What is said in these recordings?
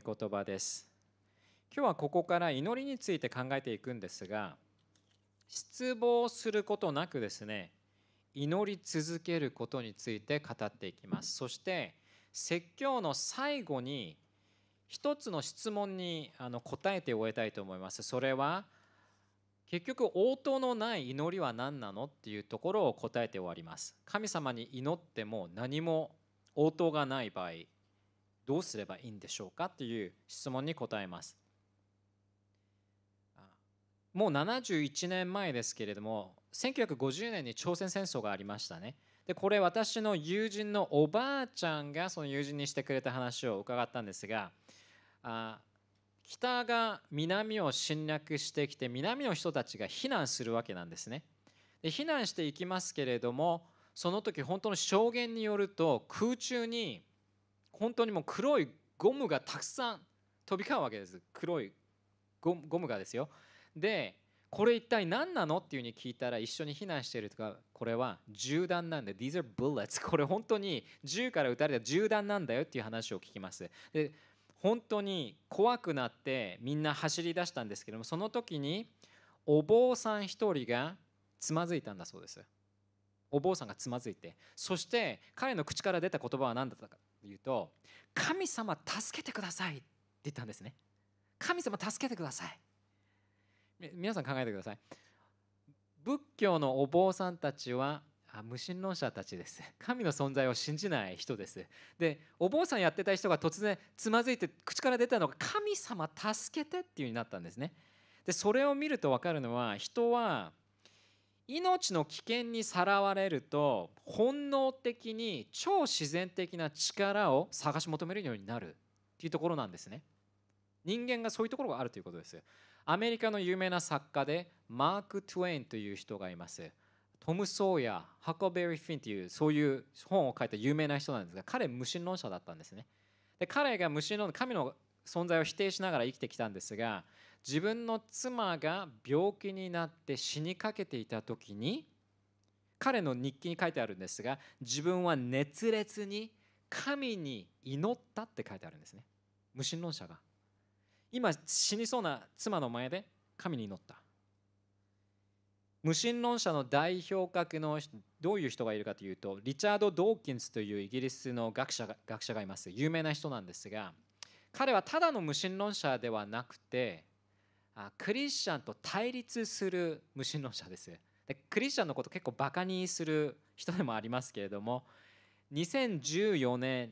御言葉です今日はここから祈りについて考えていくんですが失望することなくですね祈り続けることについて語っていきますそして説教の最後に一つの質問にあの答えて終えたいと思いますそれは結局応答のない祈りは何なのっていうところを答えて終わります神様に祈っても何も応答がない場合どうすればいいんでしょうかという質問に答えますもう71年前ですけれども1950年に朝鮮戦争がありましたねでこれ私の友人のおばあちゃんがその友人にしてくれた話を伺ったんですがあ北が南を侵略してきて南の人たちが避難するわけなんですねで避難していきますけれどもその時本当の証言によると空中に本当にもう黒いゴムがたくさん飛び交うわけです黒いゴムがですよでこれ一体何なのっていうふうに聞いたら一緒に避難しているとかこれは銃弾なんで These are bullets これ本当に銃から撃たれた銃弾なんだよっていう話を聞きますで本当に怖くなってみんな走り出したんですけどもその時にお坊さん一人がつまずいたんだそうですお坊さんがつまずいてそして彼の口から出た言葉は何だったか言うと「神様助けてください」って言ったんですね。神様助けてください。皆さん考えてください。仏教のお坊さんたちは無神論者たちです。神の存在を信じない人です。で、お坊さんやってた人が突然つまずいて口から出たのが神様助けてっていうになったんですね。で、それを見ると分かるのは人は命の危険にさらわれると本能的に超自然的な力を探し求めるようになるっていうところなんですね人間がそういうところがあるということですアメリカの有名な作家でマーク・トゥエインという人がいますトム・ソーヤハコベリー・フィンというそういう本を書いた有名な人なんですが彼無神論者だったんですねで彼が無神論神の存在を否定しながら生きてきたんですが自分の妻が病気になって死にかけていた時に彼の日記に書いてあるんですが自分は熱烈に神に祈ったって書いてあるんですね無神論者が今死にそうな妻の前で神に祈った無神論者の代表格のどういう人がいるかというとリチャード・ドーキンスというイギリスの学者が学者がいます有名な人なんですが彼はただの無神論者ではなくてあクリスチャンと対立する無神論者ですでクリスチャンのこと結構バカにする人でもありますけれども2014年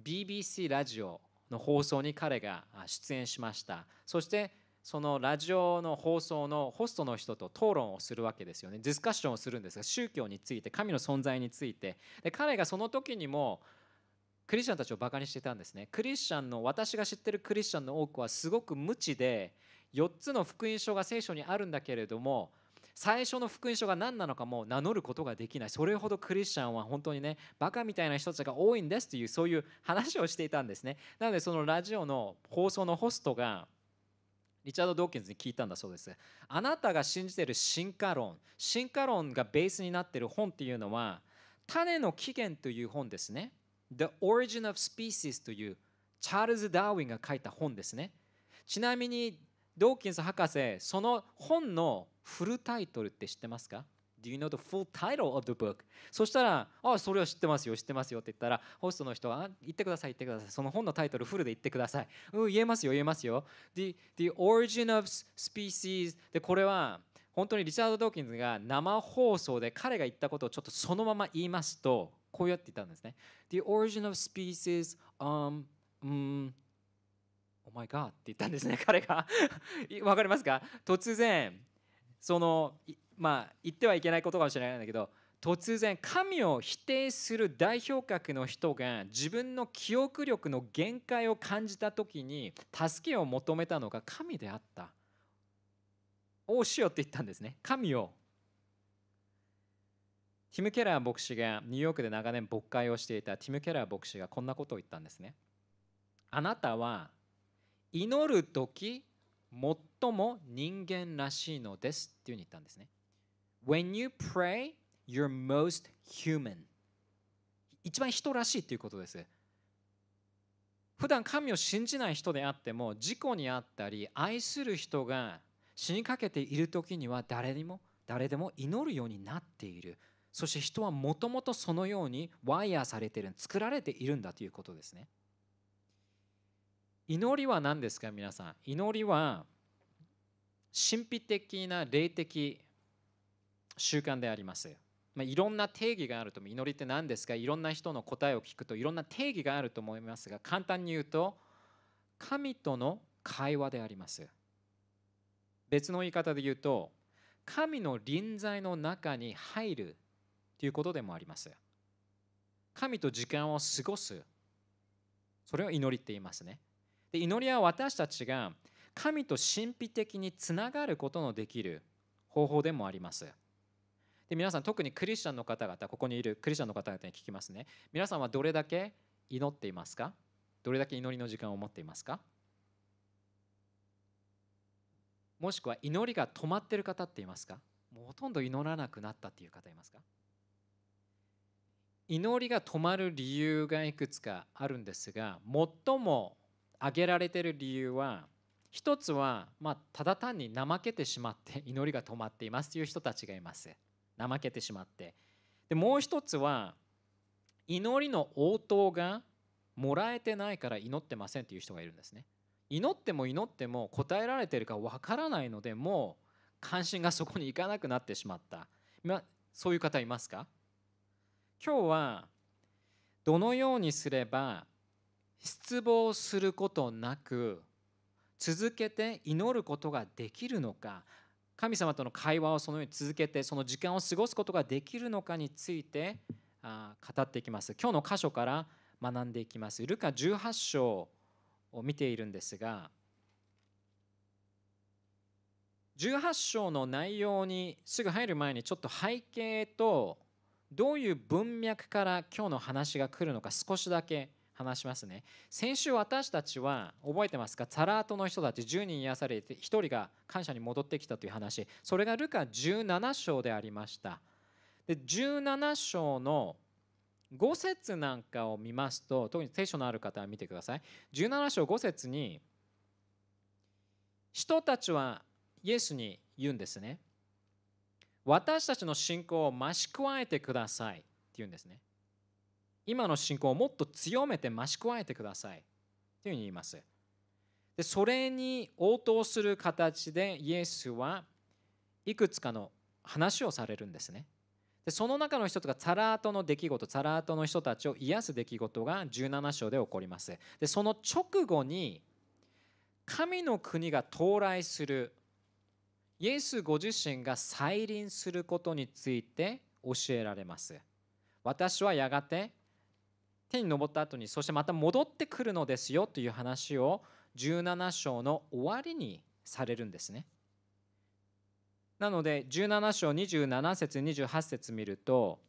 BBC ラジオの放送に彼が出演しましたそしてそのラジオの放送のホストの人と討論をするわけですよねディスカッションをするんですが宗教について神の存在についてで彼がその時にもクリスチャンたちをバカにしてたんですねクリスチャンの私が知ってるクリスチャンの多くはすごく無知で4つの福音書が聖書にあるんだけれども最初の福音書が何なのかも名乗ることができないそれほどクリスチャンは本当にねバカみたいな人たちが多いんですというそういう話をしていたんですねなのでそのラジオの放送のホストがリチャード・ドーキンズに聞いたんだそうですあなたが信じている進化論進化論がベースになっている本っていうのは種の起源という本ですね The Origin of Species というチャールズ・ダーウィンが書いた本ですねちなみにドーキンス博士その本のフルタイトルって知ってますか Do you know the full title of the book? そしたら、あ、それは知ってますよ、知ってますよって言ったら、ホストの人は、言ってください、言ってください。その本のタイトルフルで言ってください。うん、言えますよ、言えますよ。The, the Origin of Species で、これは、本当にリチャード・ドーキンズが生放送で彼が言ったことをちょっとそのまま言いますと、こうやって言ったんですね。The Origin of Species, um, um, お前がって言ったんですね 彼がわかりますか突然そのまあ言ってはいけないことかもしれないんだけど突然神を否定する代表格の人が自分の記憶力の限界を感じた時に助けを求めたのが神であった。おうしようって言ったんですね。神を。ティム・ケラー牧師がニューヨークで長年牧会をしていたティム・ケラー牧師がこんなことを言ったんですね。あなたは祈る時最も人間らしいのですっていうふうに言ったんですね。When you pray, you're most human. 一番人らしいということです。普段神を信じない人であっても事故にあったり愛する人が死にかけている時には誰にも誰でも祈るようになっているそして人はもともとそのようにワイヤーされている作られているんだということですね祈りは何ですか皆さん祈りは神秘的な霊的習慣であります、まあ、いろんな定義があると祈りって何ですかいろんな人の答えを聞くといろんな定義があると思いますが簡単に言うと神との会話であります別の言い方で言うと神の臨在の中に入るということでもあります神と時間を過ごすそれを祈りって言いますねで祈りは私たちが神と神秘的につながることのできる方法でもありますで皆さん特にクリスチャンの方々ここにいるクリスチャンの方々に聞きますね皆さんはどれだけ祈っていますかどれだけ祈りの時間を持っていますかもしくは祈りが止まっている方っていますかもうほとんど祈らなくなったっていう方いますか祈りが止まる理由がいくつかあるんですが最も挙げられている理由は一つは、まあ、ただ単に怠けてしまって祈りが止まっていますという人たちがいます怠けてしまってでもう一つは祈りの応答がもらえてないから祈ってませんという人がいるんですね祈っても祈っても答えられているかわからないのでもう関心がそこに行かなくなってしまった、ま、あ、そういう方いますか今日はどのようにすれば失望することなく続けて祈ることができるのか神様との会話をそのように続けてその時間を過ごすことができるのかについて語っていきます今日の箇所から学んでいきますルカ18章を見ているんですが18章の内容にすぐ入る前にちょっと背景とどういう文脈から今日の話が来るのか少しだけ話しますね先週私たちは覚えてますかサラートの人たち10人癒されて1人が感謝に戻ってきたという話それがルカ17章でありましたで17章の5節なんかを見ますと特に聖書のある方は見てください17章5節に人たちはイエスに言うんですね私たちの信仰を増し加えてくださいって言うんですね今の信仰をもっと強めて増し加えてくださいというふうに言います。でそれに応答する形でイエスはいくつかの話をされるんですね。でその中の人とがサラートの出来事サラートの人たちを癒す出来事が17章で起こります。でその直後に神の国が到来するイエスご自身が再臨することについて教えられます。私はやがて天に昇った後にそしてまた戻ってくるのですよという話を17章の終わりにされるんですね。なので17章27節28節見ると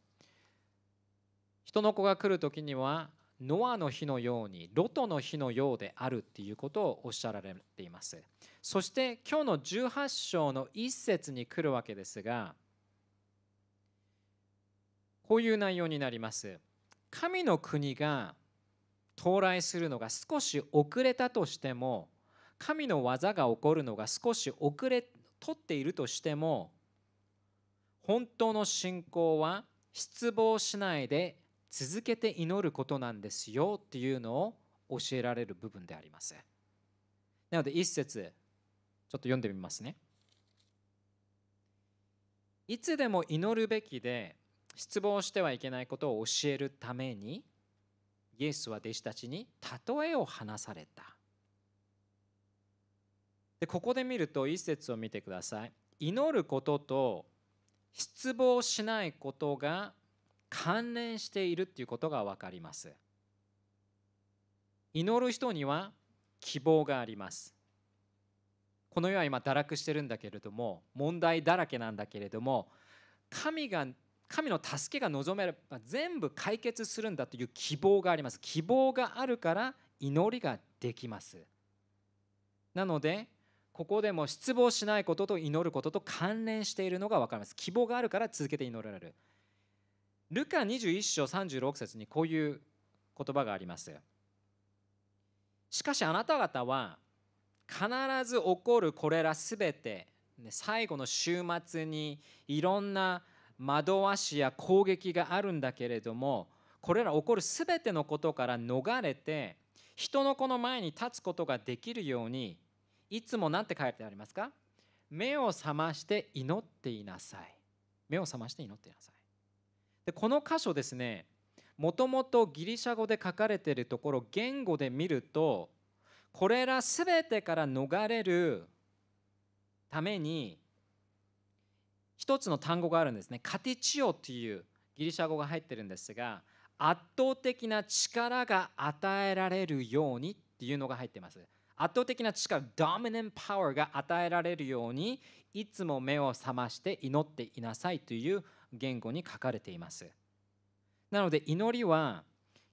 人の子が来る時にはノアの日のようにロトの日のようであるっていうことをおっしゃられています。そして今日の18章の1節に来るわけですがこういう内容になります。神の国が到来するのが少し遅れたとしても神の技が起こるのが少し遅れとっているとしても本当の信仰は失望しないで続けて祈ることなんですよっていうのを教えられる部分であります。なので一節ちょっと読んでみますね。いつでも祈るべきで失望してはいけないことを教えるためにイエスは弟子たちに例えを話されたでここで見ると一節を見てください祈ることと失望しないことが関連しているということが分かります祈る人には希望がありますこの世は今堕落してるんだけれども問題だらけなんだけれども神が神の助けが望めれば全部解決するんだという希望があります希望があるから祈りができますなのでここでも失望しないことと祈ることと関連しているのが分かります希望があるから続けて祈られるルカ21章36節にこういう言葉がありますしかしあなた方は必ず起こるこれらすべて最後の週末にいろんな惑わしや攻撃があるんだけれどもこれら起こる全てのことから逃れて人の子の前に立つことができるようにいつも何て書いてありますか目を覚まして祈っていなさい目を覚まして祈っていなさいでこの箇所ですねもともとギリシャ語で書かれているところ言語で見るとこれら全てから逃れるために一つの単語があるんですねカテチオというギリシャ語が入ってるんですが圧倒的な力が与えられるようにっていうのが入ってます圧倒的な力ドミネンパワーが与えられるようにいつも目を覚まして祈っていなさいという言語に書かれていますなので祈りは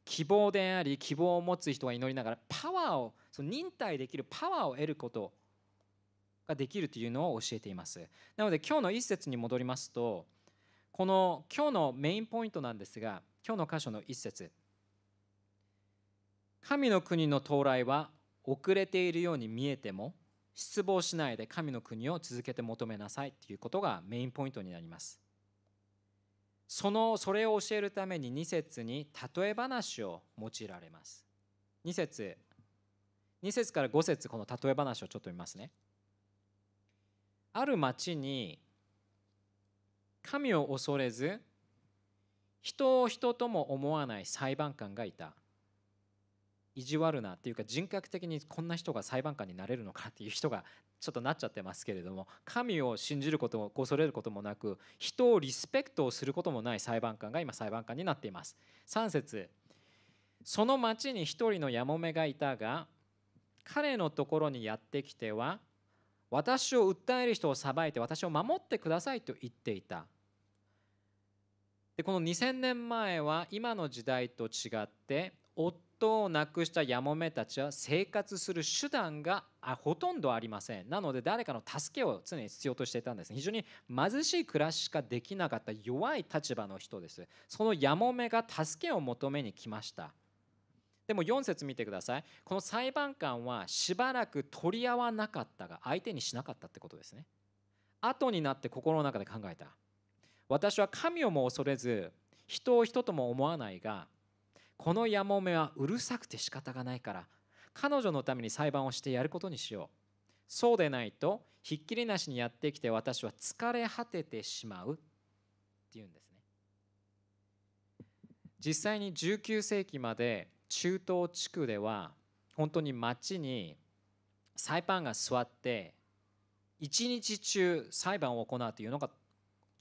希望であり希望を持つ人は祈りながらパワーをその忍耐できるパワーを得ることができるというのを教えていますなので今日の一節に戻りますとこの今日のメインポイントなんですが今日の箇所の一節神の国の到来は遅れているように見えても失望しないで神の国を続けて求めなさいということがメインポイントになりますそのそれを教えるために2節に例え話を用いられます2節2節から5節この例え話をちょっと見ますねある町に神を恐れず人を人とも思わない裁判官がいた意地悪なっていうか人格的にこんな人が裁判官になれるのかっていう人がちょっとなっちゃってますけれども神を信じることを恐れることもなく人をリスペクトをすることもない裁判官が今裁判官になっています3節その町に一人のやもめがいたが彼のところにやってきては私を訴える人を裁いて私を守ってくださいと言っていたでこの2000年前は今の時代と違って夫を亡くしたやもめたちは生活する手段がほとんどありませんなので誰かの助けを常に必要としていたんです非常に貧しい暮らししかできなかった弱い立場の人ですそのやもめが助けを求めに来ましたでも4節見てくださいこの裁判官はしばらく取り合わなかったが相手にしなかったってことですね後になって心の中で考えた私は神をも恐れず人を人とも思わないがこのやもめはうるさくて仕方がないから彼女のために裁判をしてやることにしようそうでないとひっきりなしにやってきて私は疲れ果ててしまうっていうんですね実際に19世紀まで中東地区では本当に街に裁判が座って一日中裁判を行うというのが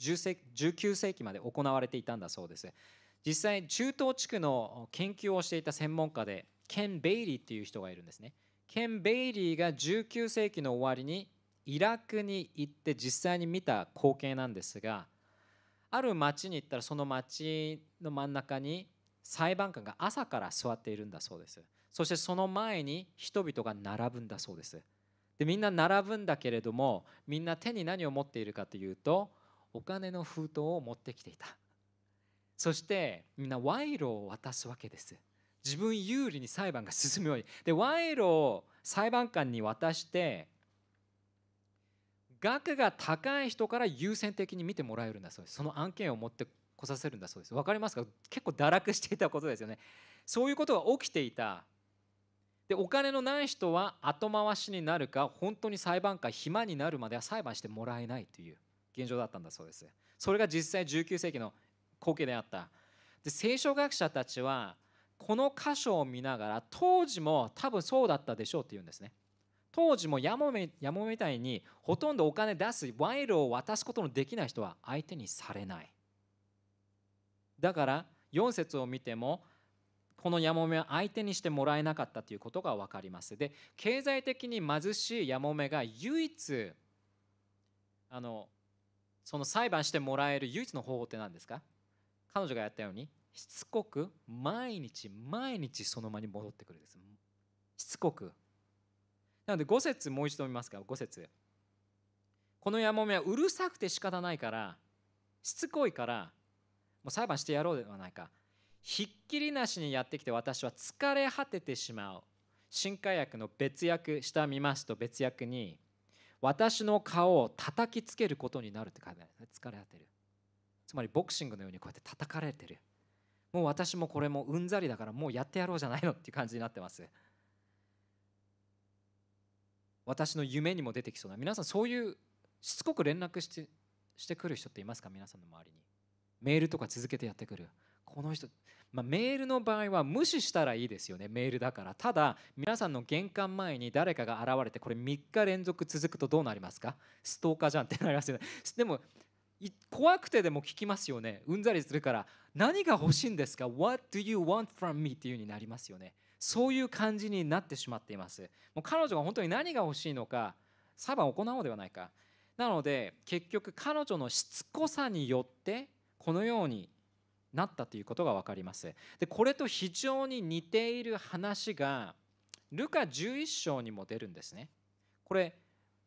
19世紀まで行われていたんだそうです実際中東地区の研究をしていた専門家でケン・ベイリーっていう人がいるんですねケン・ベイリーが19世紀の終わりにイラクに行って実際に見た光景なんですがある町に行ったらその町の真ん中に裁判官が朝から座っているんだそうですそしてその前に人々が並ぶんだそうですでみんな並ぶんだけれどもみんな手に何を持っているかというとお金の封筒を持ってきていたそしてみんな賄賂を渡すわけです自分有利に裁判が進むようにで賄賂を裁判官に渡して額が高い人から優先的に見てもらえるんだそうですその案件を持って来させるんだそうですわかりますか結構堕落していたことですよねそういうことが起きていたでお金のない人は後回しになるか本当に裁判官暇になるまでは裁判してもらえないという現状だったんだそうですそれが実際19世紀の光景であったで聖書学者たちはこの箇所を見ながら当時も多分そうだったでしょうって言うんですね当時もやもめやもみたいにほとんどお金出す賄賂を渡すことのできない人は相手にされないだから4節を見てもこのやもめは相手にしてもらえなかったということが分かります。で経済的に貧しいやもめが唯一あのその裁判してもらえる唯一の方法って何ですか彼女がやったようにしつこく毎日毎日その間に戻ってくるですしつこくなので5節もう一度見ますか5節このやもめはうるさくて仕方ないからしつこいからう裁判してやろうではないかひっきりなしにやってきて私は疲れ果ててしまう新海訳の別訳下見ますと別訳に私の顔を叩きつけることになるって書いてある疲れ果てるつまりボクシングのようにこうやって叩かれてるもう私もこれもうんざりだからもうやってやろうじゃないのっていう感じになってます私の夢にも出てきそうな皆さんそういうしつこく連絡してしてくる人っていますか皆さんの周りにメールとか続けてやってくるこの人、まあ、メールの場合は無視したらいいですよねメールだからただ皆さんの玄関前に誰かが現れてこれ3日連続続くとどうなりますかストーカーじゃんってなりますよねでも怖くてでも聞きますよねうんざりするから何が欲しいんですか What do you want from me? っていう風になりますよねそういう感じになってしまっていますもう彼女が本当に何が欲しいのか裁判を行おうではないかなので結局彼女のしつこさによってこのようになったということが分かります。でこれと非常に似ている話がルカ11章にも出るんですね。これ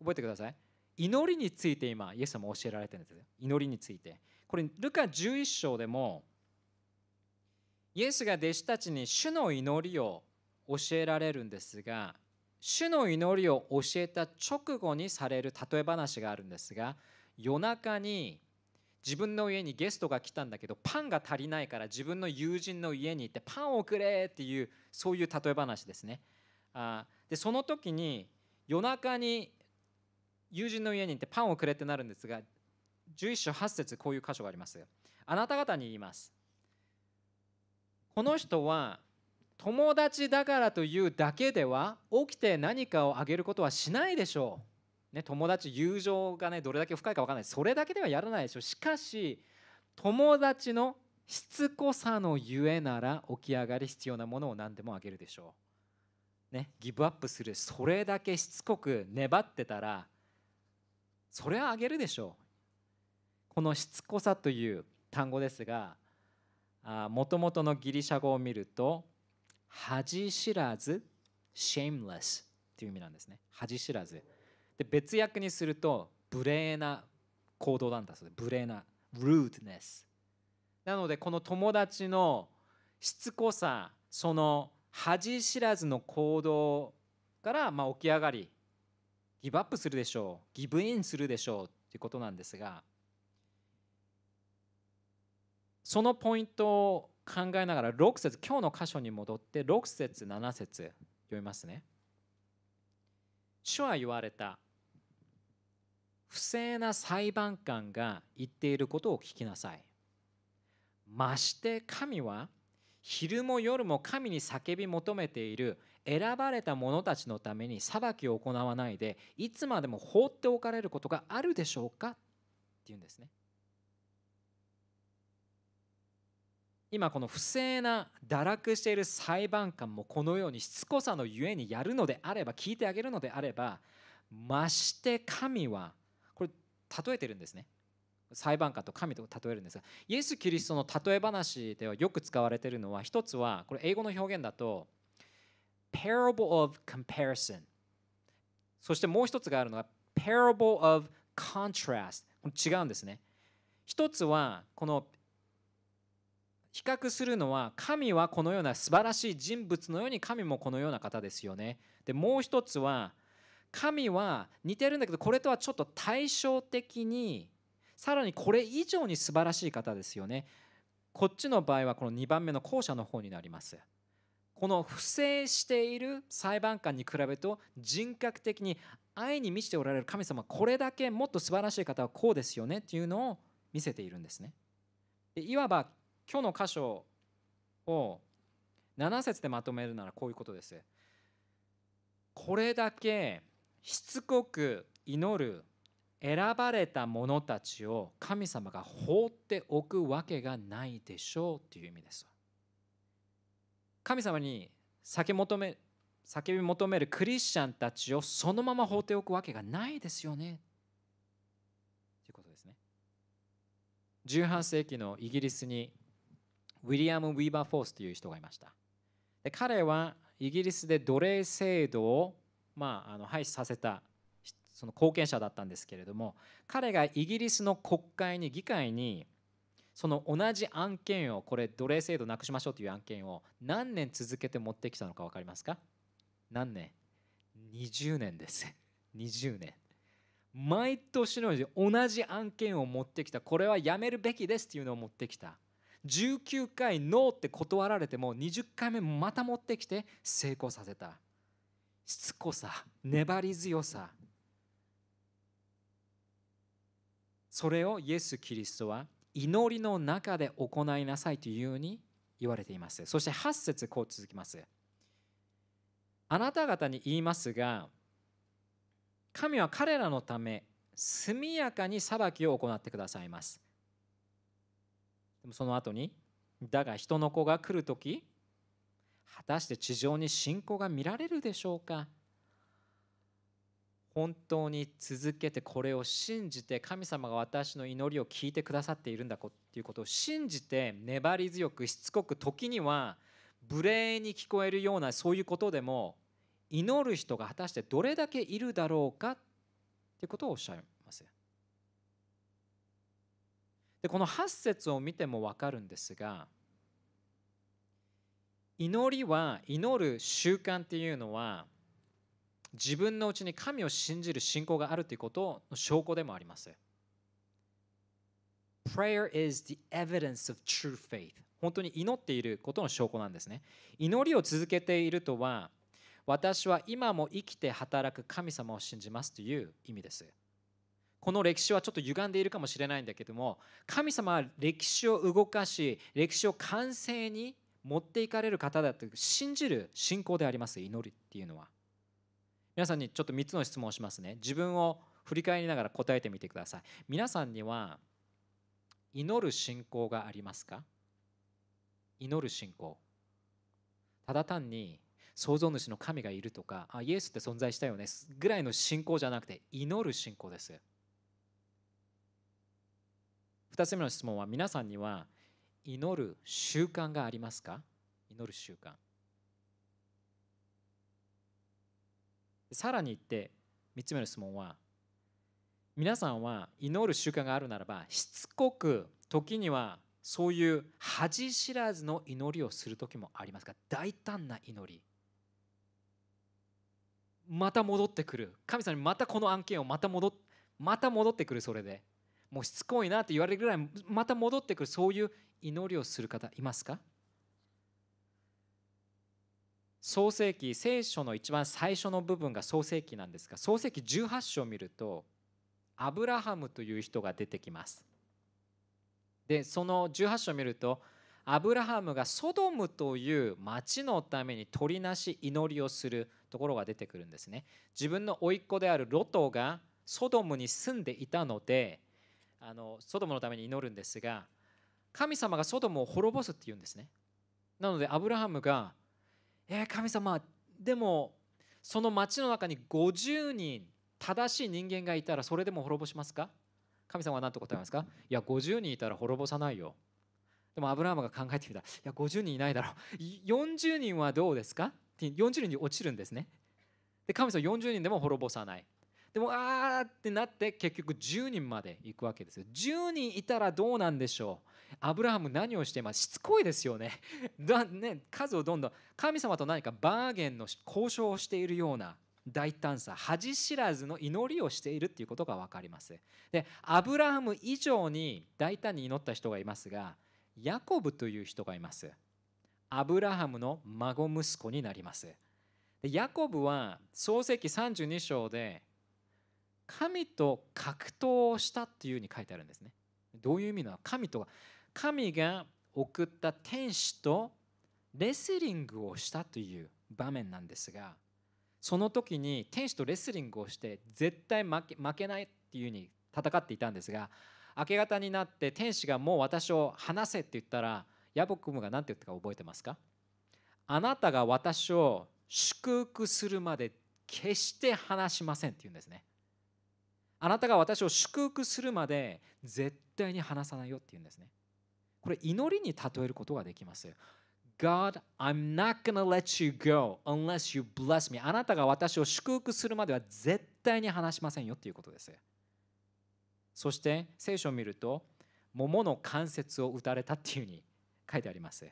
覚えてください。祈りについて今イエス様教えられてるんですよ。祈りについて。これルカ11章でもイエスが弟子たちに主の祈りを教えられるんですが主の祈りを教えた直後にされる例え話があるんですが夜中に自分の家にゲストが来たんだけどパンが足りないから自分の友人の家に行ってパンをくれっていうそういう例え話ですね。あでその時に夜中に友人の家に行ってパンをくれってなるんですが11章8節こういう箇所があります。あなた方に言います。この人は友達だからというだけでは起きて何かをあげることはしないでしょう。ね、友達友情がねどれだけ深いか分からないそれだけではやらないでしょしかし友達のしつこさのゆえなら起き上がり必要なものを何でもあげるでしょう。ね、ギブアップするそれだけしつこく粘ってたらそれはあげるでしょう。このしつこさという単語ですがもともとのギリシャ語を見ると恥知らず shameless という意味なんですね恥知らず。で別訳にすると無礼な行動なんだそうで無礼な rudeness なのでこの友達のしつこさその恥知らずの行動からまあ起き上がりギブアップするでしょうギブインするでしょうっていうことなんですがそのポイントを考えながら6節今日の箇所に戻って6節7節読みますね。主は言われた不正な裁判官が言っていることを聞きなさいまして神は昼も夜も神に叫び求めている選ばれた者たちのために裁きを行わないでいつまでも放っておかれることがあるでしょうかっていうんですね今この不正な堕落している裁判官もこのようにしつこさのゆえにやるのであれば聞いてあげるのであればまして神は例えてるんですね裁判官と神と例えるんですがイエス・キリストの例え話ではよく使われているのは一つはこれ英語の表現だと Parable of Comparison そしてもう一つがあるのは Parable of Contrast これ違うんですね一つはこの比較するのは神はこのような素晴らしい人物のように神もこのような方ですよねでもう一つは神は似てるんだけどこれとはちょっと対照的にさらにこれ以上に素晴らしい方ですよね。こっちの場合はこの2番目の後者の方になります。この不正している裁判官に比べると人格的に愛に満ちておられる神様これだけもっと素晴らしい方はこうですよねっていうのを見せているんですね。いわば今日の箇所を7節でまとめるならこういうことです。これだけしつこく祈る選ばれた者たちを神様が放っておくわけがないでしょうという意味です。神様に求め叫び求めるクリスチャンたちをそのまま放っておくわけがないですよね。ということですね。18世紀のイギリスにウィリアム・ウィーバーフォースという人がいました。で彼はイギリスで奴隷制度をまあ、あの廃止させたその貢献者だったんですけれども彼がイギリスの国会に議会にその同じ案件をこれ奴隷制度なくしましょうという案件を何年続けて持ってきたのか分かりますか何年 ?20 年です20 年毎年のように同じ案件を持ってきたこれはやめるべきですっていうのを持ってきた19回ノーって断られても20回目また持ってきて成功させたしつこさ粘り強さそれをイエス・キリストは祈りの中で行いなさいというように言われていますそして8節こう続きますあなた方に言いますが神は彼らのため速やかに裁きを行ってくださいますでもその後にだが人の子が来る時果たして地上に信仰が見られるでしょうか本当に続けてこれを信じて神様が私の祈りを聞いてくださっているんだっていうことを信じて粘り強くしつこく時には無礼に聞こえるようなそういうことでも祈る人が果たしてどれだけいるだろうかということをおっしゃいます。でこの8節を見ても分かるんですが祈りは祈る習慣っていうのは自分のうちに神を信じる信仰があるということの証拠でもあります。Prayer is the evidence of true faith. 本当に祈っていることの証拠なんですね。祈りを続けているとは私は今も生きて働く神様を信じますという意味です。この歴史はちょっと歪んでいるかもしれないんだけども神様は歴史を動かし歴史を完成に持っていかれる方だと信じる信仰であります祈りっていうのは皆さんにちょっと3つの質問をしますね自分を振り返りながら答えてみてください皆さんには祈る信仰がありますか祈る信仰ただ単に創造主の神がいるとかあイエスって存在したよねぐらいの信仰じゃなくて祈る信仰です2つ目の質問は皆さんには祈る習慣がありますか祈る習慣さらに言って3つ目の質問は皆さんは祈る習慣があるならばしつこく時にはそういう恥知らずの祈りをする時もありますが大胆な祈りまた戻ってくる神様にまたこの案件をまた戻また戻ってくるそれでもうしつこいなって言われるぐらいまた戻ってくるそういう祈りをする方いますか創世記聖書の一番最初の部分が創世記なんですが創世記18章を見るとアブラハムという人が出てきます。でその18章を見るとアブラハムがソドムという町のために取りなし祈りをするところが出てくるんですね。自分の甥っ子であるロトがソドムに住んでいたのであのソドモのために祈るんですが神様がソドモを滅ぼすって言うんですねなのでアブラハムが「えー、神様でもその町の中に50人正しい人間がいたらそれでも滅ぼしますか?」神様は何と答えますかいや50人いたら滅ぼさないよでもアブラハムが考えてみたいや50人いないだろう40人はどうですかって40人に落ちるんですねで神様40人でも滅ぼさないでもあーってなって結局10人まで行くわけですよ10人いたらどうなんでしょうアブラハム何をしてますしつこいですよね だね数をどんどん神様と何かバーゲンの交渉をしているような大胆さ恥知らずの祈りをしているっていうことが分かりますでアブラハム以上に大胆に祈った人がいますがヤコブという人がいますアブラハムの孫息子になりますヤコブは創世紀32章で神と格闘したっていうふうに書いてあるんですねどういう意味なの神と神が送った天使とレスリングをしたという場面なんですがその時に天使とレスリングをして絶対負け負けないっていうふうに戦っていたんですが明け方になって天使がもう私を離せって言ったらヤボクムが何て言ったか覚えてますかあなたが私を祝福するまで決して離しませんって言うんですねあなたが私を祝福するまで絶対に話さないよって言うんですね。これ祈りに例えることができます。God, I'm not gonna let you go unless you bless me. あなたが私を祝福するまでは絶対に話しませんよっていうことです。そして聖書を見ると、桃の関節を打たれたっていうふうに書いてあります。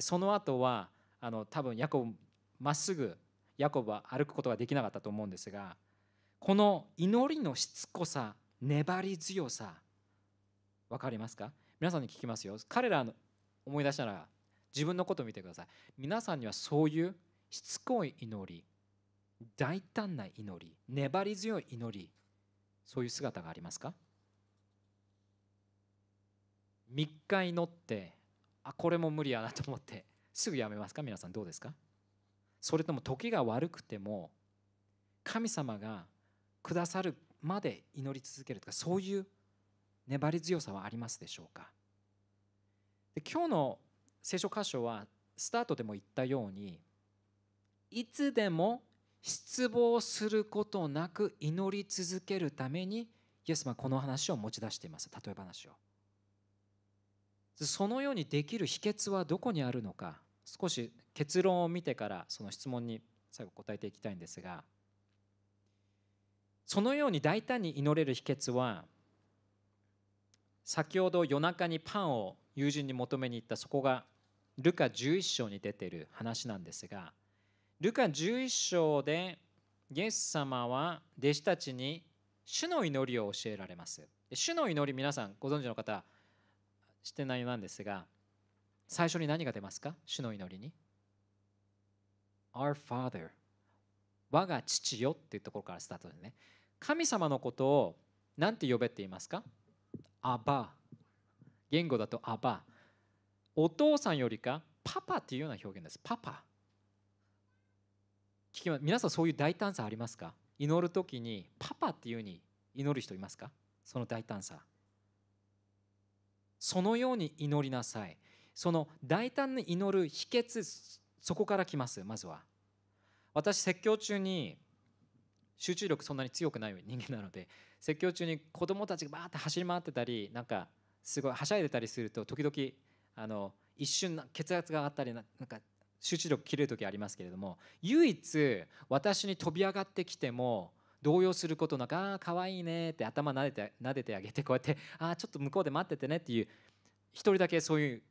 その後はあの多分ヤコブまっすぐヤコブは歩くことができなかったと思うんですがこの祈りのしつこさ粘り強さ分かりますか皆さんに聞きますよ彼らの思い出したら自分のことを見てください皆さんにはそういうしつこい祈り大胆な祈り粘り強い祈りそういう姿がありますか3日祈ってあこれも無理やなと思ってすぐやめますか皆さんどうですかそれとも時が悪くても神様がくださるまで祈り続けるとかそういう粘り強さはありますでしょうかで今日の聖書箇所はスタートでも言ったようにいつでも失望することなく祈り続けるためにイエス様はこの話を持ち出しています例え話をそのようにできる秘訣はどこにあるのか少し結論を見てからその質問に最後答えていきたいんですがそのように大胆に祈れる秘訣は先ほど夜中にパンを友人に求めに行ったそこがルカ11章に出ている話なんですがルカ11章でイエス様は弟子たちに主の祈りを教えられます主の祈り皆さんご存知の方知ってないようなんですが最初に何が出ますか主の祈りに Our Father 我が父よっていうところからスタートでね神様のことを何て呼べっていますかアバ言語だとアバお父さんよりかパパっていうような表現ですパパ聞きます皆さんそういう大胆さありますか祈る時にパパっていうふうに祈る人いますかその大胆さそのように祈りなさいその大胆に祈る秘訣そこから来ますまずは私説教中に集中力そんなに強くない人間なので説教中に子供たちがバーって走り回ってたりなんかすごいはしゃいでたりすると時々あの一瞬血圧が上がったりなんか集中力切れる時ありますけれども唯一私に飛び上がってきても動揺することなかああかわいいね」って頭撫でて撫でてあげてこうやって「ああちょっと向こうで待っててね」っていう一人だけそういう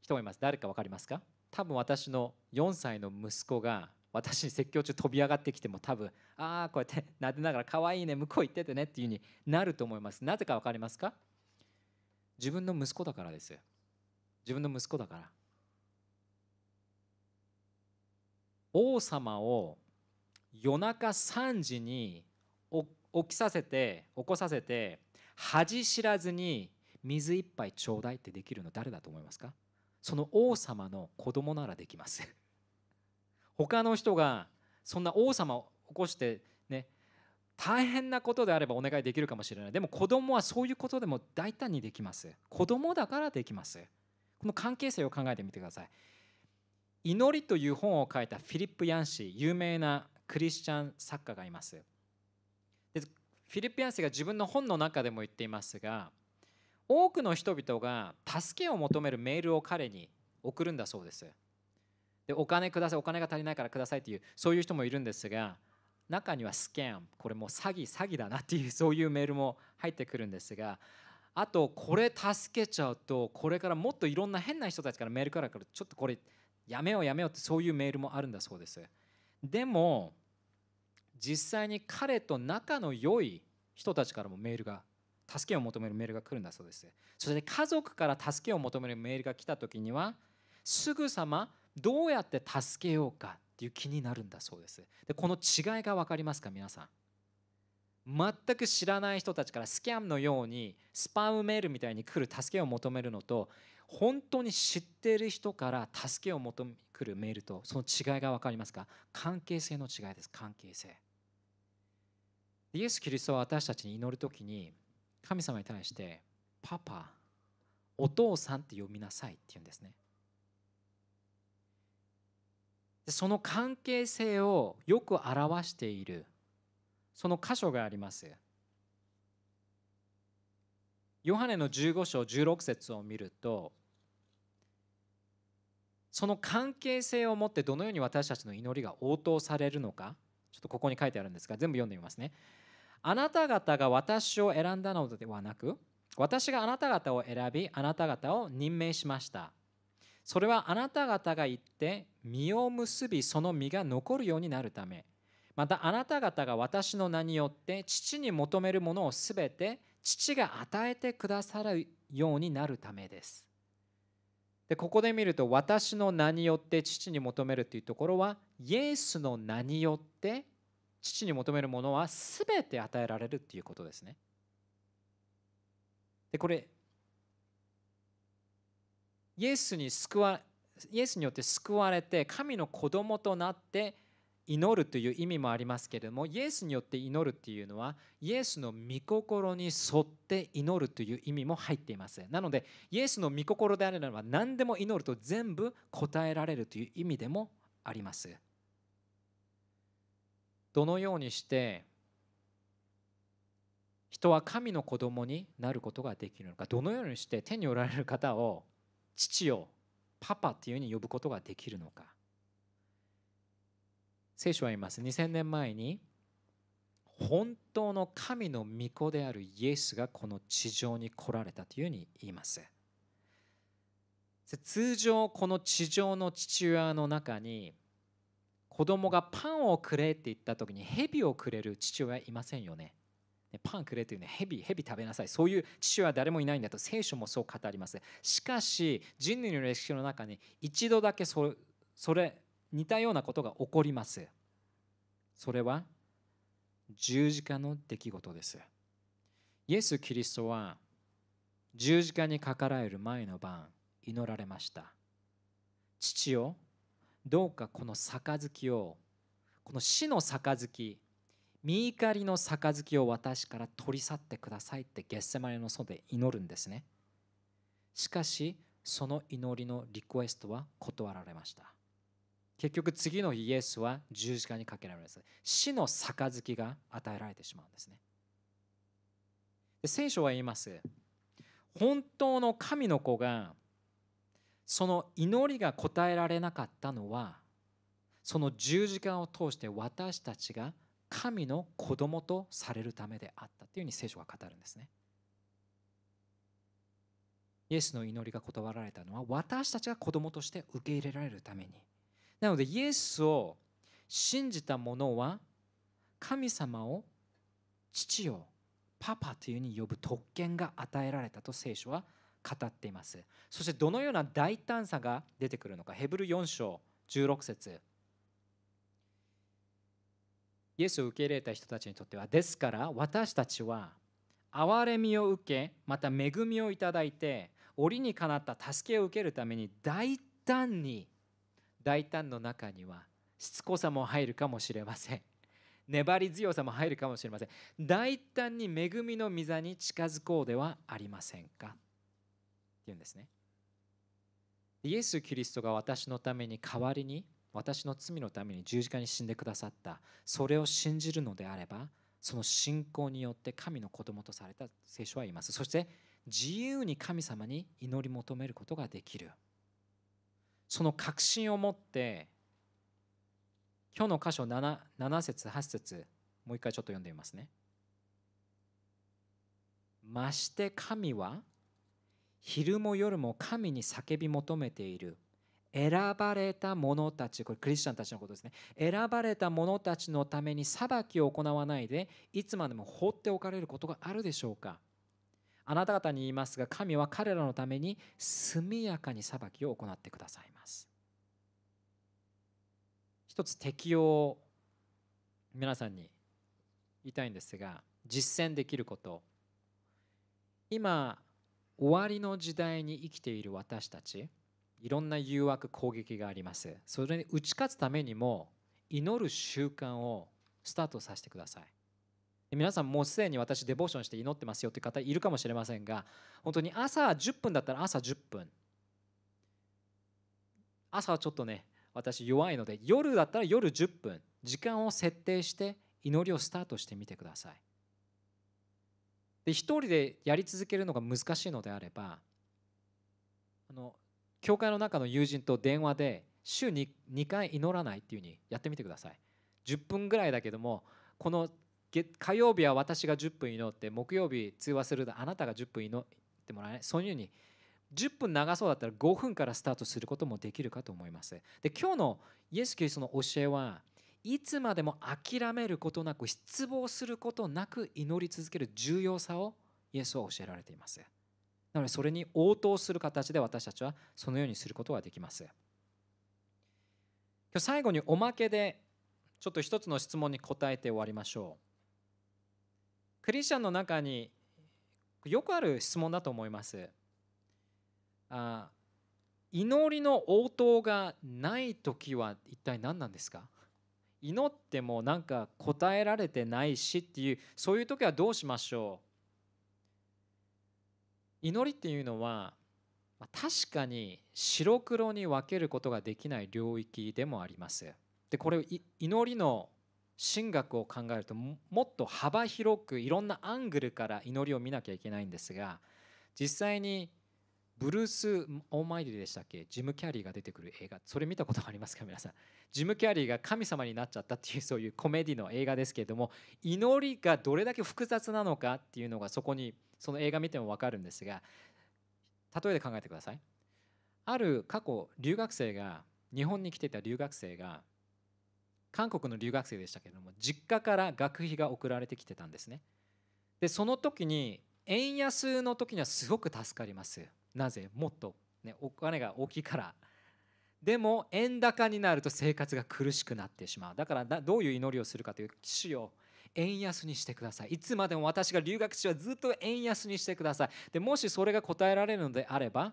人がいます誰か分かりますか多分私の4歳の息子が私説教中飛び上がってきても多分ああこうやって撫でながら可愛いね向こう行っててねっていう風になると思いますなぜか分かりますか自分の息子だからです自分の息子だから王様を夜中3時に起きさせて起こさせて恥知らずに水一杯ちょうだいってできるの誰だと思いますかその王様の子供ならできます他の人がそんな王様を起こしてね大変なことであればお願いできるかもしれないでも子供はそういうことでも大胆にできます子供だからできますこの関係性を考えてみてください祈りという本を書いたフィリップ・ヤンシー有名なクリスチャン作家がいますでフィリップ・ヤンシーが自分の本の中でも言っていますが多くの人々が助けを求めるメールを彼に送るんだそうですでお金くださいお金が足りないからくださいっていうそういう人もいるんですが中にはスキャンこれもう詐欺詐欺だなっていう そういうメールも入ってくるんですがあとこれ助けちゃうとこれからもっといろんな変な人たちからメールからからちょっとこれやめようやめようってそういうメールもあるんだそうですでも実際に彼と仲の良い人たちからもメールが助けを求めるメールが来るんだそうですそして家族から助けを求めるメールが来た時にはすぐさまどうやって助けようかっていう気になるんだそうですでこの違いが分かりますか皆さん全く知らない人たちからスキャンのようにスパムメールみたいに来る助けを求めるのと本当に知っている人から助けを求めくるメールとその違いが分かりますか関係性の違いです関係性イエス・キリストは私たちに祈る時に神様に対して「パパお父さん」って呼びなさいって言うんですねその関係性をよく表しているその箇所がありますヨハネの15章16節を見るとその関係性をもってどのように私たちの祈りが応答されるのかちょっとここに書いてあるんですが全部読んでみますねあなた方が私を選んだのではなく私があなた方を選びあなた方を任命しましたそれはあなた方が言って実を結びその実が残るようになるためまたあなた方が私の名によって父に求めるものをすべて父が与えてくださるようになるためです。でここで見ると私の名によって父に求めるというところはイエスの名によって父に求めるものはすべて与えられるっていうことですね。でこれイエスに救わイエスによって救われて神の子供となって祈るという意味もありますけれどもイエスによって祈るというのはイエスの御心に沿って祈るという意味も入っていますなのでイエスの御心であるならば何でも祈ると全部答えられるという意味でもありますどのようにして人は神の子供になることができるのかどのようにして手におられる方を父をパパっていうふうに呼ぶことができるのか聖書は言います2000年前に本当の神の御子であるイエスがこの地上に来られたというふうに言います通常この地上の父親の中に子供がパンをくれって言った時に蛇をくれる父親いませんよねパンくれというね、ヘビ、ヘビ食べなさい。そういう父は誰もいないんだと聖書もそう語ります。しかし、人類の歴史の中に一度だけそれ、似たようなことが起こります。それは十字架の出来事です。イエス・キリストは十字架にかかられる前の晩、祈られました。父よ、どうかこの杯を、この死の杯、身怒りの杯を私から取り去ってくださいってゲッセマネの祖で祈るんですねしかしその祈りのリクエストは断られました結局次のイエスは十字架にかけられます死の杯が与えられてしまうんですねで聖書は言います本当の神の子がその祈りが答えられなかったのはその十字架を通して私たちが神の子供とされるためであったというふうに聖書は語るんですね。イエスの祈りが断られたのは私たちが子供として受け入れられるために。なのでイエスを信じた者は神様を父をパパというに呼ぶ特権が与えられたと聖書は語っていますそしてどのような大胆さが出てくるのかヘブル4章16節イエスを受け入れた人たちにとってはですから私たちは憐れみを受けまた恵みをいただいて折にかなった助けを受けるために大胆に大胆の中にはしつこさも入るかもしれません粘り強さも入るかもしれません大胆に恵みの御座に近づこうではありませんかっていうんですねイエス・キリストが私のために代わりに私の罪のために十字架に死んでくださったそれを信じるのであればその信仰によって神の子供とされた聖書は言いますそして自由に神様に祈り求めることができるその確信を持って今日の箇所 7, 7節8節もう一回ちょっと読んでみますねまして神は昼も夜も神に叫び求めている選ばれた者たちこれクリスチャンたちのことですね選ばれた者たちのために裁きを行わないでいつまでも放っておかれることがあるでしょうかあなた方に言いますが神は彼らのために速やかに裁きを行ってくださいます一つ適用を皆さんに言いたいんですが実践できること今終わりの時代に生きている私たちいろんな誘惑攻撃がありますそれに打ち勝つためにも祈る習慣をスタートさせてください皆さんもうすでに私デボーションして祈ってますよという方いるかもしれませんが本当に朝10分だったら朝10分朝はちょっとね私弱いので夜だったら夜10分時間を設定して祈りをスタートしてみてくださいで一人でやり続けるのが難しいのであればあの教会の中の友人と電話で週に2回祈らないっていうふうにやってみてください10分ぐらいだけどもこの火曜日は私が10分祈って木曜日通話するとあなたが10分祈ってもらえないそういうふうに10分長そうだったら5分からスタートすることもできるかと思いますで今日のイエス・キリストの教えはいつまでも諦めることなく失望することなく祈り続ける重要さをイエスは教えられています。なのでそれに応答する形で私たちはそのようにすることができます今日最後におまけでちょっと一つの質問に答えて終わりましょうクリスチャンの中によくある質問だと思いますあ祈りの応答がない時は一体何なんですか祈ってもなんか答えられてないしっていうそういう時はどうしましょう祈りっていうのは確かに白黒に分けることができない領域でもあります。でこれ祈りの神学を考えるともっと幅広くいろんなアングルから祈りを見なきゃいけないんですが実際にブルース・オーマイディでしたっけジム・キャリーが出てくる映画それ見たことありますか皆さんジム・キャリーが神様になっちゃったっていうそういうコメディの映画ですけれども祈りがどれだけ複雑なのかっていうのがそこにその映画見ても分かるんですが例えで考えてくださいある過去留学生が日本に来ていた留学生が韓国の留学生でしたけれども実家から学費が送られてきてたんですねでその時に円安の時にはすごく助かりますなぜもっと、ね、お金が大きいからでも円高になると生活が苦しくなってしまうだからどういう祈りをするかという主よ円安にしてくださいいつまでも私が留学中はずっと円安にしてくださいでもしそれが答えられるのであれば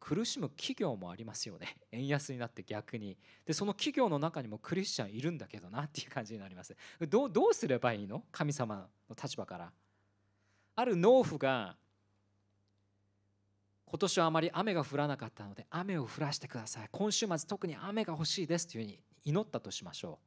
苦しむ企業もありますよね円安になって逆にでその企業の中にもクリスチャンいるんだけどなっていう感じになりますどうすればいいの神様の立場からある農夫が今年はあまり雨が降らなかったので雨を降らしてください今週末特に雨が欲しいですというふうに祈ったとしましょ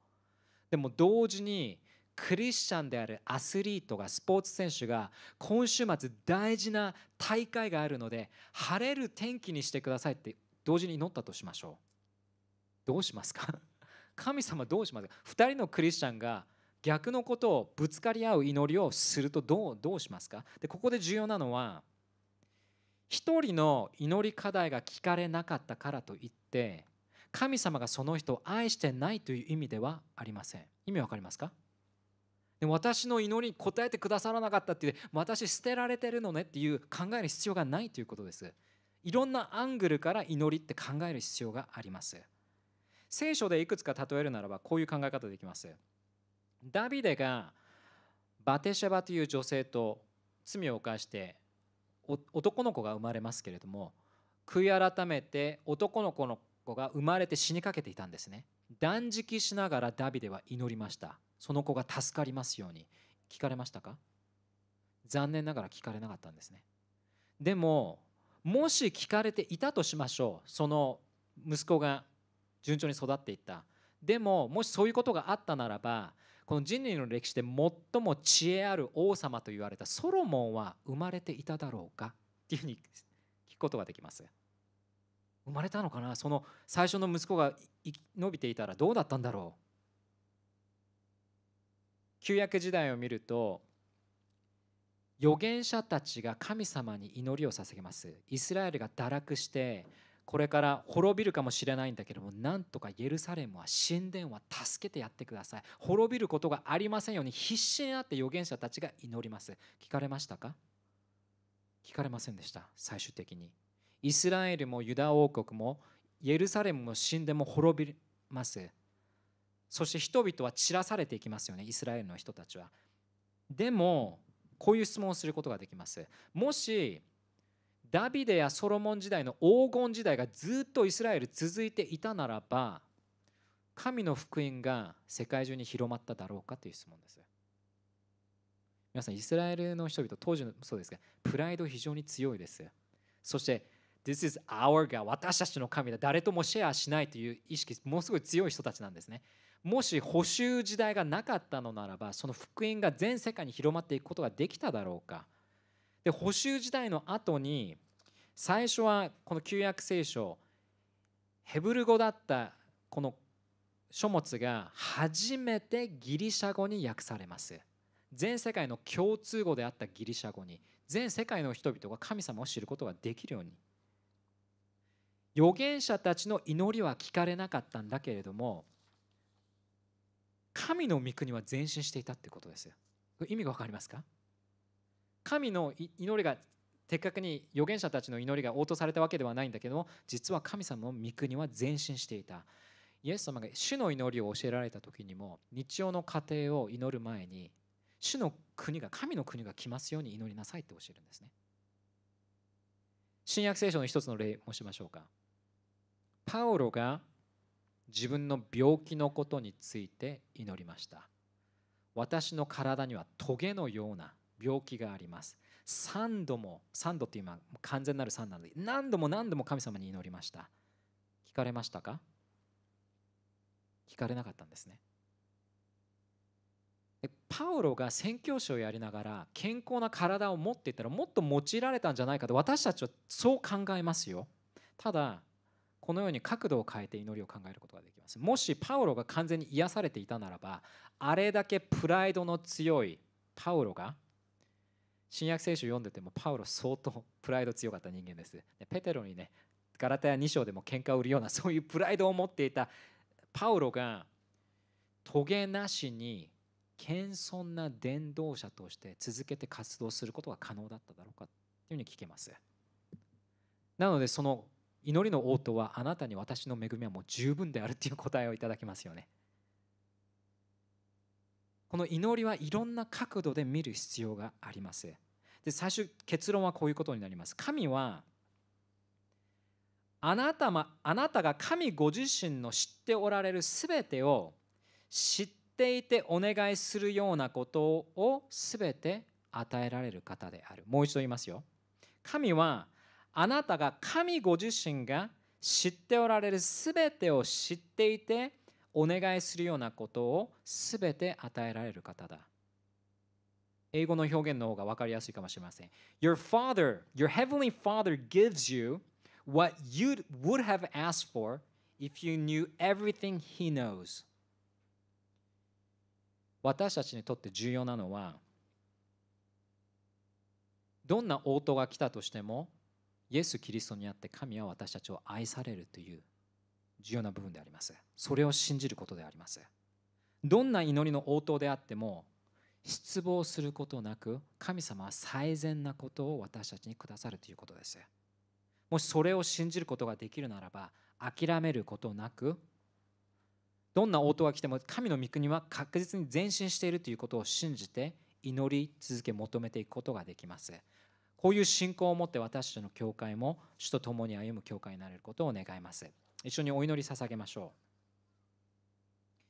うでも同時にクリスチャンであるアスリートがスポーツ選手が今週末大事な大会があるので晴れる天気にしてくださいって同時に祈ったとしましょうどうしますか 神様どうしますか2人のクリスチャンが逆のことをぶつかり合う祈りをするとどうどうしますかでここで重要なのは一人の祈り課題が聞かれなかったからといって神様がその人を愛してないという意味ではありません意味わかりますかで私の祈りに応えてくださらなかったって私捨てられてるのねっていう考える必要がないということですいろんなアングルから祈りって考える必要があります聖書でいくつか例えるならばこういう考え方できますダビデがバテシェバという女性と罪を犯して男の子が生まれますけれども悔い改めて男の子の子が生まれて死にかけていたんですね断食しながらダビデは祈りましたその子が助かりますように聞かれましたか残念ながら聞かれなかったんですねでももし聞かれていたとしましょうその息子が順調に育っていったでももしそういうことがあったならばこの人類の歴史で最も知恵ある王様と言われたソロモンは生まれていただろうかっていうふうに聞くことができます生まれたのかなその最初の息子が伸びていたらどうだったんだろう旧約時代を見ると預言者たちが神様に祈りを捧げますイスラエルが堕落してこれから滅びるかもしれないんだけどもなんとかイエルサレムは神殿は助けてやってください滅びることがありませんように必死になって預言者たちが祈ります聞かれましたか聞かれませんでした最終的にイスラエルもユダ王国もイエルサレムも神殿も滅びますそして人々は散らされていきますよねイスラエルの人たちはでもこういう質問をすることができますもしダビデやソロモン時代の黄金時代がずっとイスラエル続いていたならば神の福音が世界中に広まっただろうかという質問です皆さんイスラエルの人々当時のそうですがプライド非常に強いですそして This is our God 私たちの神だ誰ともシェアしないという意識ものすごい強い人たちなんですねもし補修時代がなかったのならばその福音が全世界に広まっていくことができただろうかで補修時代の後に最初はこの旧約聖書ヘブル語だったこの書物が初めてギリシャ語に訳されます全世界の共通語であったギリシャ語に全世界の人々が神様を知ることができるように預言者たちの祈りは聞かれなかったんだけれども神の御国は前進していたってことです意味が分かりますか神の祈りが的確に預言者たちの祈りが応答されたわけではないんだけども実は神様の御国は前進していたイエス様が主の祈りを教えられた時にも日曜の家庭を祈る前に主の国が神の国が来ますように祈りなさいって教えるんですね新約聖書の一つの例もしましょうかパウロが自分の病気のことについて祈りました私の体にはトゲのような病気があります3度も3度って今完全なる3なので何度も何度も神様に祈りました聞かれましたか聞かれなかったんですねパウロが宣教師をやりながら健康な体を持っていたらもっと用いられたんじゃないかと私たちはそう考えますよただこのように角度を変えて祈りを考えることができますもしパウロが完全に癒されていたならばあれだけプライドの強いパウロが新約聖書読んでてもパウロ相当プライド強かった人間です。ペテロにねガラタヤ2章でも喧嘩を売るようなそういうプライドを持っていたパウロがトゲなしに謙遜な伝道者として続けて活動することが可能だっただろうかというふうに聞けます。なのでその祈りの応答はあなたに私の恵みはもう十分であるという答えをいただきますよね。この祈りはいろんな角度で見る必要がありますで最終結論はこういうことになります神はあなたまあなたが神ご自身の知っておられる全てを知っていてお願いするようなことを全て与えられる方であるもう一度言いますよ神はあなたが神ご自身が知っておられる全てを知っていてお願いするようなことをすべて与えられる方だ。英語の表現の方が分かりやすいかもしれません。Your Father, your Heavenly Father gives you what you would have asked for if you knew everything He knows. 私たちにとって重要なのは、どんな応答が来たとしても、イエス・キリストにあって神は私たちを愛されるという重要な部分でありますそれを信じることでありますどんな祈りの応答であっても失望することなく神様は最善なことを私たちにくださるということですもしそれを信じることができるならば諦めることなくどんな応答が来ても神の御国は確実に前進しているということを信じて祈り続け求めていくことができますこういう信仰を持って私たちの教会も主と共に歩む教会になれることを願います一緒にお祈り捧げましょう